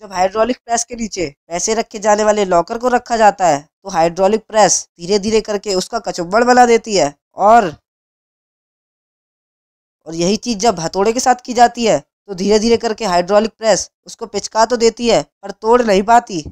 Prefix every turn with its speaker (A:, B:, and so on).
A: जब hydraulic press के नीचे पैसे रखे जाने वाले लॉकर को रखा जाता है तो हाइड्रोलिक प्रेस धीरे धीरे करके उसका कचुब्बड़ बना देती है और और यही चीज़ जब हथौड़े के साथ की जाती है तो धीरे धीरे करके हाइड्रोलिक प्रेस उसको पिचका तो देती है पर तोड़ नहीं पाती